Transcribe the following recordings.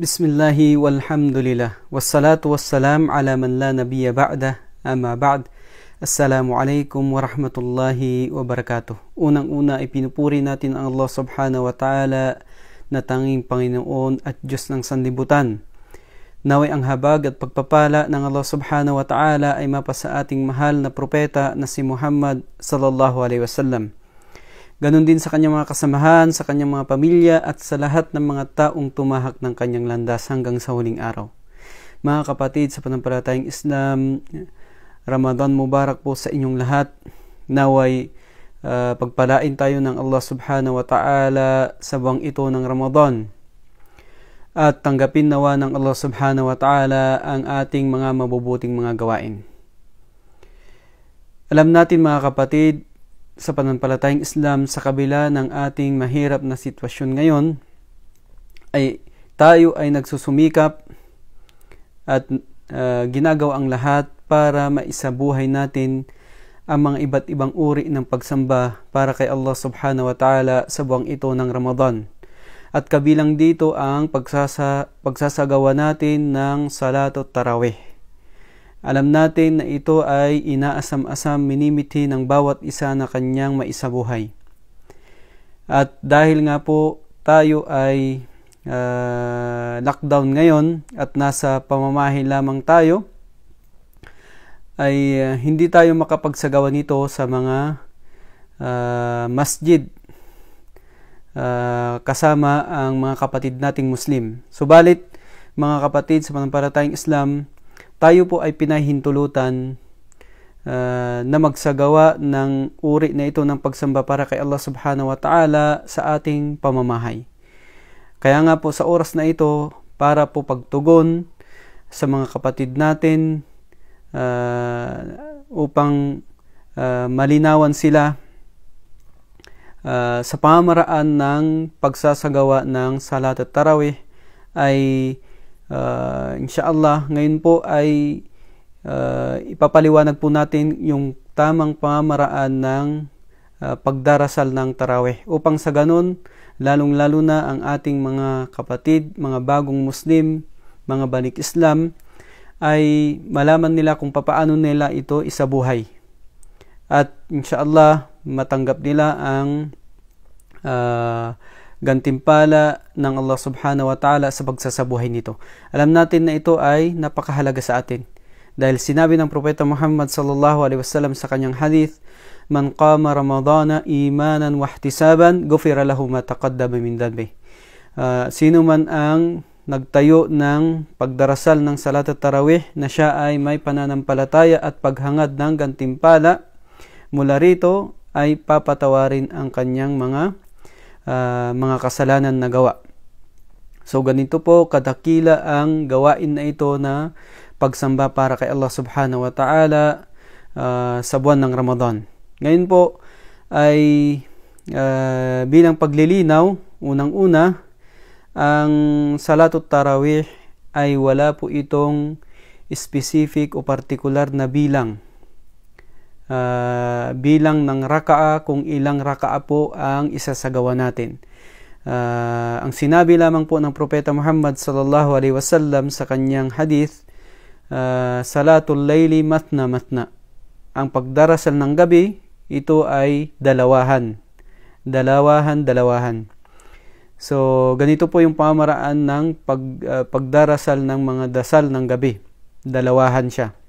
Bismillahi walhamdulillah. Wassalatu wassalam ala man la nabiyya ba'da. amma ba'd. Assalamu alaikum wa rahmatullahi wa barakatuh. Unang-una, ipinupuri natin ang Allah subhanahu wa ta'ala na tanging Panginoon at Diyos ng Sanlibutan. Naway ang habag at pagpapala ng Allah subhanahu wa ta'ala ay mapasa ating mahal na propeta na si Muhammad sallallahu alaihi wasallam Ganon din sa kanyang mga kasamahan, sa kanyang mga pamilya at sa lahat ng mga taong tumahak ng kanyang landas hanggang sa huling araw. Mga kapatid sa panampalatayang Islam, Ramadan Mubarak po sa inyong lahat. Naway uh, pagpalain tayo ng Allah Subhanahu wa Ta'ala sa buwang ito ng Ramadan at tanggapin nawa ng Allah Subhanahu wa Ta'ala ang ating mga mabubuting mga gawain. Alam natin mga kapatid sa pananampalatayang Islam sa kabila ng ating mahirap na sitwasyon ngayon ay tayo ay nagsusumikap at uh, ah, ginagawa ang lahat para maisabuhay natin ang mga iba't ibang uri ng pagsamba para kay Allah subhanahu wa ta'ala sa buwang ito ng Ramadan. At kabilang dito ang pagsasa, pagsasagawa natin ng Salat at Tarawih. Alam natin na ito ay inaasam-asam minimiti ng bawat isa na kanyang maisabuhay. At dahil nga po tayo ay uh, lockdown ngayon at nasa pamamahin lamang tayo, ay uh, hindi tayo makapagsagawa nito sa mga uh, masjid uh, kasama ang mga kapatid nating Muslim. Subalit, mga kapatid sa panampalatayang Islam, tayo po ay pinahintulutan uh, na magsagawa ng uri na ito ng pagsamba para kay Allah subhanahu wa ta'ala sa ating pamamahay. Kaya nga po sa oras na ito, para po pagtugon sa mga kapatid natin uh, upang uh, malinawan sila uh, sa pamaraan ng pagsasagawa ng salat at tarawih ay uh, inshallah ngayon po ay uh, ipapaliwanag po natin yung tamang pamamaraan ng uh, pagdarasal ng taraweh upang sa ganun lalong lalo na ang ating mga kapatid, mga bagong muslim, mga balik islam ay malaman nila kung papaano nila ito isabuhay at inshallah matanggap nila ang uh, gantimpala ng Allah subhanahu wa ta'ala sa pagsasabuhay nito. Alam natin na ito ay napakahalaga sa atin. Dahil sinabi ng Propeta Muhammad sallallahu alaihi wasallam sa kanyang hadith, Man qama Ramadana imanan wa ihtisaban, gufira lahu ma taqaddama min dhanbi. Uh, sino man ang nagtayo ng pagdarasal ng salat tarawih na siya ay may pananampalataya at paghangad ng gantimpala mula rito ay papatawarin ang kanyang mga uh, mga kasalanan na gawa. So ganito po kadakila ang gawain na ito na pagsamba para kay Allah Subhanahu wa Ta'ala uh, sa buwan ng Ramadan. Ngayon po ay uh, bilang paglilinaw, unang-una, ang Salatut Tarawih ay wala po itong specific o particular na bilang uh, bilang ng raka'a kung ilang raka'a po ang isasagawa natin. Uh, ang sinabi lamang po ng Propeta Muhammad sallallahu alaihi wasallam sa kanyang hadith, uh, Salatul Layli Matna Matna. Ang pagdarasal ng gabi, ito ay dalawahan. Dalawahan, dalawahan. So, ganito po yung pamaraan ng pag, uh, pagdarasal ng mga dasal ng gabi. Dalawahan siya.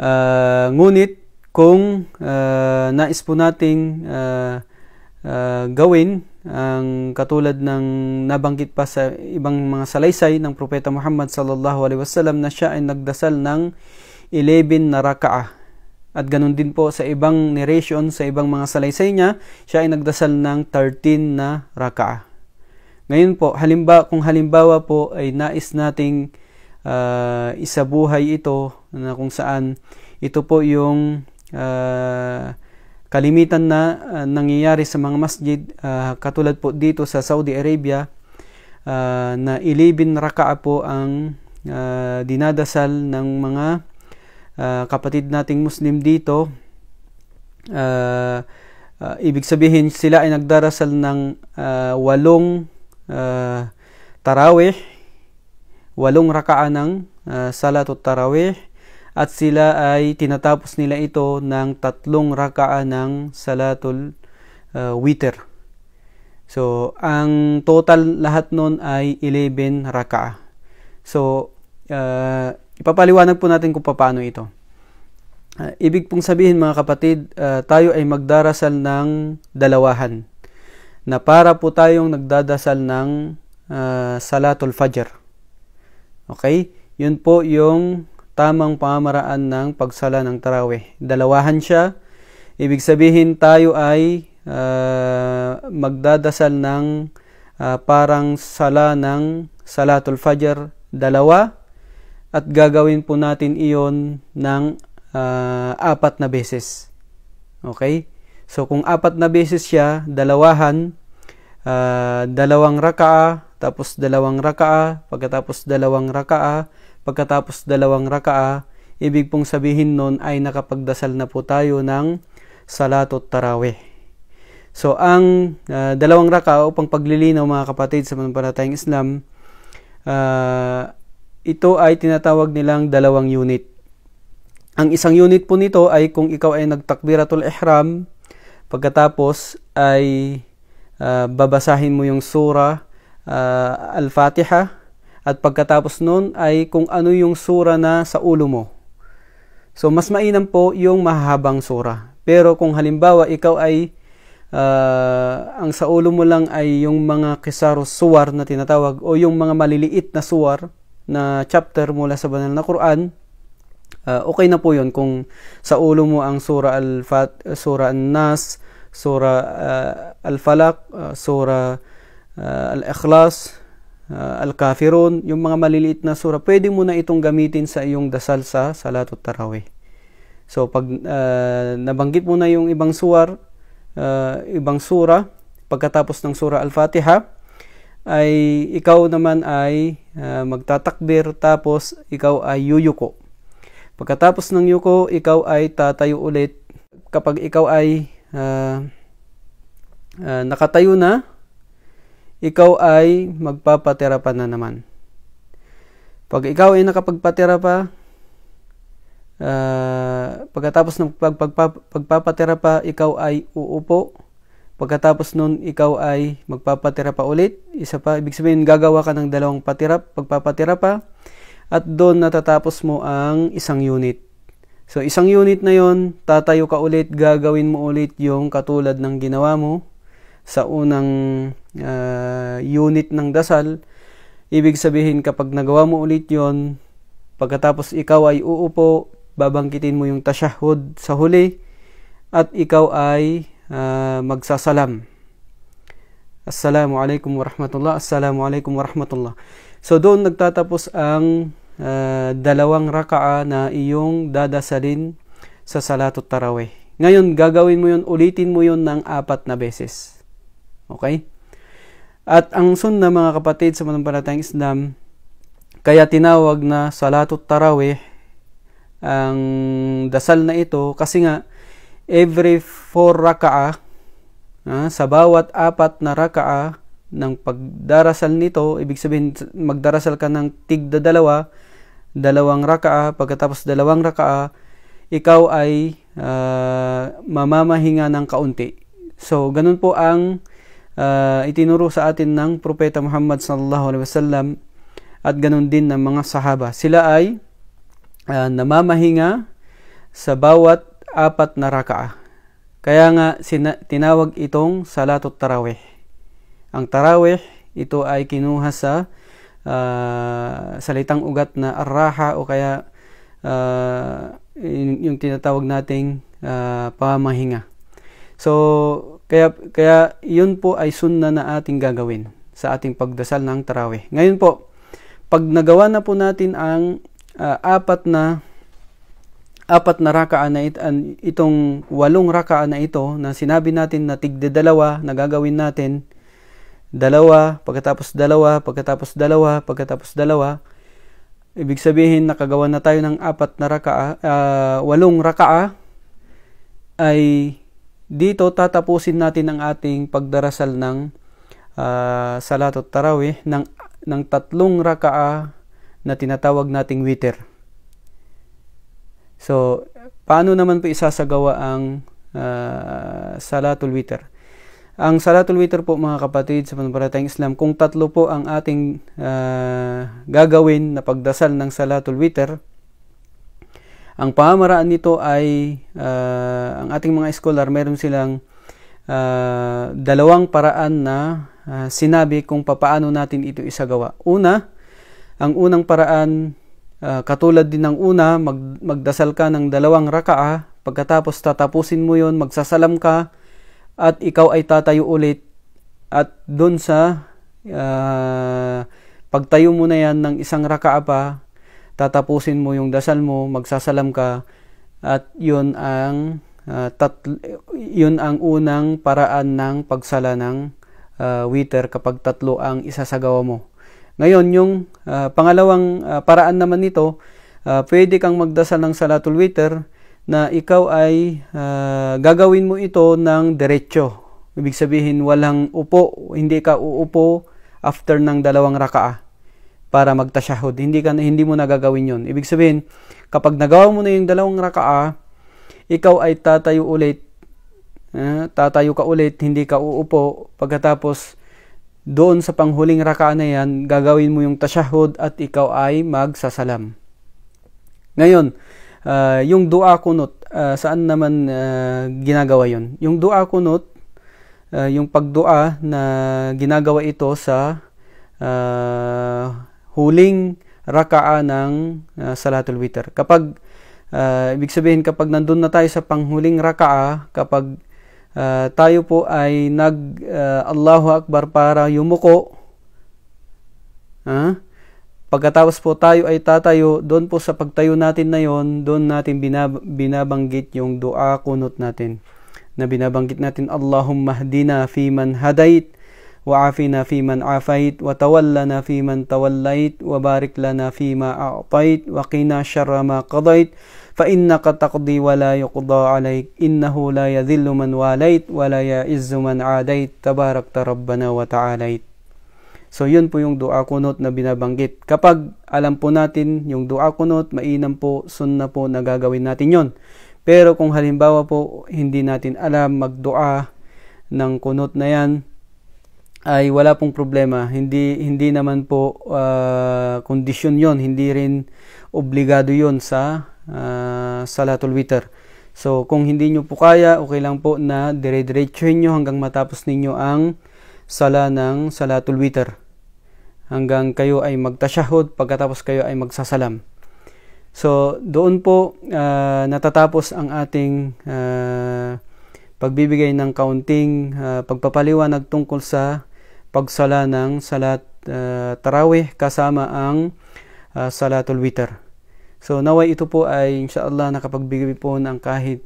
Uh, ngunit kung uh, nais po nating uh, uh, gawin ang katulad ng nabanggit pa sa ibang mga salaysay ng propeta Muhammad sallallahu alaihi wasallam na siya ay nagdasal ng 11 na raka'a. At ganun din po sa ibang narration sa ibang mga salaysay niya, siya ay nagdasal ng 13 na raka'a. Ngayon po, halimbawa kung halimbawa po ay nais nating uh, isabuhay ito na kung saan ito po yung uh, kalimitan na uh, nangyayari sa mga masjid uh, katulad po dito sa Saudi Arabia uh, na 11 raka'a po ang uh, dinadasal ng mga uh, kapatid nating Muslim dito uh, uh, ibig sabihin sila ay nagdarasal ng uh, walong uh, tarawih walong raka'a ng uh, salatut tarawih at sila ay tinatapos nila ito ng tatlong rakaa ng salatul uh, witr. So, ang total lahat nun ay 11 rakaa. So, uh, ipapaliwanag po natin kung paano ito. Uh, ibig pong sabihin mga kapatid, uh, tayo ay magdarasal ng dalawahan na para po tayong nagdadasal ng uh, Salatul Fajr. Okay? Yun po yung tamang pamamaraan ng pagsala ng taraweh. Dalawahan siya. Ibig sabihin tayo ay uh, magdadasal ng uh, parang sala ng Salatul Fajr dalawa at gagawin po natin iyon ng uh, apat na beses. Okay? So kung apat na beses siya, dalawahan, uh, dalawang rakaa, tapos dalawang rakaa, pagkatapos dalawang rakaa, Pagkatapos dalawang raka'a, ibig pong sabihin nun ay nakapagdasal na po tayo ng salatot tarawih. So, ang uh, dalawang raka upang paglilinaw mga kapatid sa mananampalatayang Islam, uh, ito ay tinatawag nilang dalawang unit. Ang isang unit po nito ay kung ikaw ay nagtakbiratul ihram, pagkatapos ay uh, babasahin mo yung sura uh, Al-Fatiha at pagkatapos nun ay kung ano yung sura na sa ulo mo. So, mas mainam po yung mahabang sura. Pero kung halimbawa ikaw ay uh, ang sa ulo mo lang ay yung mga kisaro suwar na tinatawag o yung mga maliliit na suwar na chapter mula sa banal na Quran, uh, okay na po yun kung sa ulo mo ang sura al-fat sura an-nas sura uh, al-falaq uh, sura uh, al-ikhlas uh, ah, Al-Kafirun, yung mga maliliit na sura, pwede mo na itong gamitin sa iyong dasal sa Salat at Tarawih. So pag uh, nabanggit mo na yung ibang suwar, uh, ibang sura, pagkatapos ng sura Al-Fatiha, ay ikaw naman ay uh, magtatakbir tapos ikaw ay yuyuko. Pagkatapos ng yuko, ikaw ay tatayo ulit. Kapag ikaw ay uh, uh, nakatayo na, ikaw ay magpapatira pa na naman. Pag ikaw ay nakapagpatira pa, uh, pagkatapos ng pagpagpa, pagpapatira pa, ikaw ay uupo. Pagkatapos nun, ikaw ay magpapatira pa ulit. Isa pa, ibig sabihin, gagawa ka ng dalawang patira, pagpapatira pa. At doon natatapos mo ang isang unit. So, isang unit na yon tatayo ka ulit, gagawin mo ulit yung katulad ng ginawa mo sa unang uh, unit ng dasal. Ibig sabihin kapag nagawa mo ulit yon pagkatapos ikaw ay uupo, babangkitin mo yung tashahud sa huli at ikaw ay uh, magsasalam. Assalamu alaikum warahmatullah. Assalamu alaikum warahmatullah. So doon nagtatapos ang uh, dalawang raka'a na iyong dadasalin sa salatut tarawih. Ngayon, gagawin mo yun, ulitin mo yun ng apat na beses. Okay? At ang sunnah mga kapatid sa manampalatayang Islam, kaya tinawag na Salatut Tarawih ang dasal na ito kasi nga every 4 raka'a ah, sa bawat apat na raka'a ng pagdarasal nito, ibig sabihin magdarasal ka ng tigda dalawa, dalawang raka'a, pagkatapos dalawang raka'a, ikaw ay uh, mamamahinga ng kaunti. So, ganun po ang uh, itinuro sa atin ng Propeta Muhammad sallallahu alaihi wasallam at ganun din ng mga sahaba. Sila ay uh, namamahinga sa bawat apat na raka'a. Kaya nga sina- tinawag itong salatut tarawih. Ang tarawih ito ay kinuha sa uh, salitang ugat na arraha o kaya uh, yung, yung tinatawag nating uh, pamahinga. So kaya, kaya yun po ay sunna na ating gagawin sa ating pagdasal ng tarawih. Ngayon po, pag nagawa na po natin ang uh, apat na apat na rakaan na it, an, itong walong rakaan na ito na sinabi natin na tigde dalawa na gagawin natin dalawa, pagkatapos dalawa, pagkatapos dalawa, pagkatapos dalawa. Ibig sabihin nakagawa na tayo ng apat na rakaa, uh, walong rakaa ay dito tatapusin natin ang ating pagdarasal ng uh, ah, Salatot Tarawih ng, ng tatlong rakaa na tinatawag nating witer. So, paano naman po isasagawa ang uh, Salatul Witer? Ang Salatul Witer po mga kapatid sa Panbaratang Islam, kung tatlo po ang ating uh, gagawin na pagdasal ng Salatul Witer, ang pamamaraan nito ay uh, ang ating mga scholar meron silang uh, dalawang paraan na uh, sinabi kung papaano natin ito isagawa. Una, ang unang paraan uh, katulad din ng una, mag, magdasal ka ng dalawang rakaa, pagkatapos tatapusin mo 'yon, magsasalam ka at ikaw ay tatayo ulit at doon sa uh, pagtayo mo na yan ng isang rakaa pa, tatapusin mo yung dasal mo, magsasalam ka, at yun ang uh, tat, yun ang unang paraan ng pagsala ng uh, ah, witer kapag tatlo ang isasagawa mo. Ngayon, yung uh, pangalawang uh, paraan naman nito, uh, pwede kang magdasal ng salatul witer na ikaw ay uh, gagawin mo ito ng diretsyo. Ibig sabihin, walang upo, hindi ka uupo after ng dalawang rakaah para magtasyahud. Hindi, ka, hindi mo nagagawin yun. Ibig sabihin, kapag nagawa mo na yung dalawang raka'a, ikaw ay tatayo ulit. Eh, tatayo ka ulit, hindi ka uupo. Pagkatapos, doon sa panghuling raka'a na yan, gagawin mo yung tasyahud at ikaw ay magsasalam. Ngayon, uh, yung dua kunot, uh, ah, saan naman uh, ginagawa yun? Yung dua kunot, uh, yung pagdua na ginagawa ito sa uh, huling rakaa ng uh, Salatul Witr. Kapag, uh, ibig sabihin kapag nandun na tayo sa panghuling rakaa, kapag uh, tayo po ay nag uh, Allahu Akbar para yumuko, ha? huh? pagkatapos po tayo ay tatayo, doon po sa pagtayo natin na yon, doon natin binab- binabanggit yung dua kunot natin na binabanggit natin Allahumma hdina fi man hadait وعافنا فيمن عافيت وتولنا فيمن توليت وبارك لنا فيما أعطيت وقنا شر ما قضيت فإنك تقضي ولا يقضى عليك إنه لا يذل من واليت ولا يعز من عاديت تبارك ربنا وتعاليت So yun po yung dua kunot na binabanggit. Kapag alam po natin yung dua kunot, mainam po, sunna po na gagawin natin yon. Pero kung halimbawa po hindi natin alam magdua ng kunot na yan, ay wala pong problema. Hindi hindi naman po uh, kondisyon 'yon, hindi rin obligado 'yon sa uh, ah, salatul witr. So kung hindi niyo po kaya, okay lang po na dire-diretsuhin nyo hanggang matapos ninyo ang sala ng salatul witr. Hanggang kayo ay magtasyahod pagkatapos kayo ay magsasalam. So doon po uh, natatapos ang ating uh, pagbibigay ng kaunting uh, pagpapaliwanag tungkol sa pagsala ng salat uh, tarawih kasama ang uh, salatul witr. So naway ito po ay insyaallah nakapagbigay po ng kahit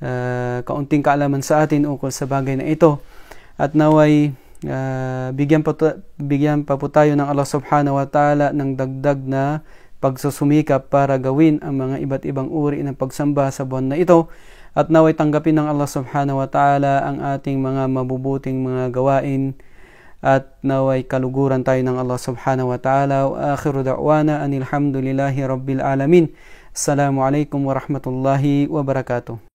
uh, kaunting kaalaman sa atin ukol sa bagay na ito. At naway uh, bigyan, pa, bigyan pa po tayo ng Allah subhanahu wa ta'ala ng dagdag na pagsusumikap para gawin ang mga iba't ibang uri ng pagsamba sa buwan na ito at naway tanggapin ng Allah subhanahu wa ta'ala ang ating mga mabubuting mga gawain at naway kaluguran tayo ng Allah subhanahu wa ta'ala wa akhiru da'wana anilhamdulillahi rabbil alamin Assalamualaikum warahmatullahi wabarakatuh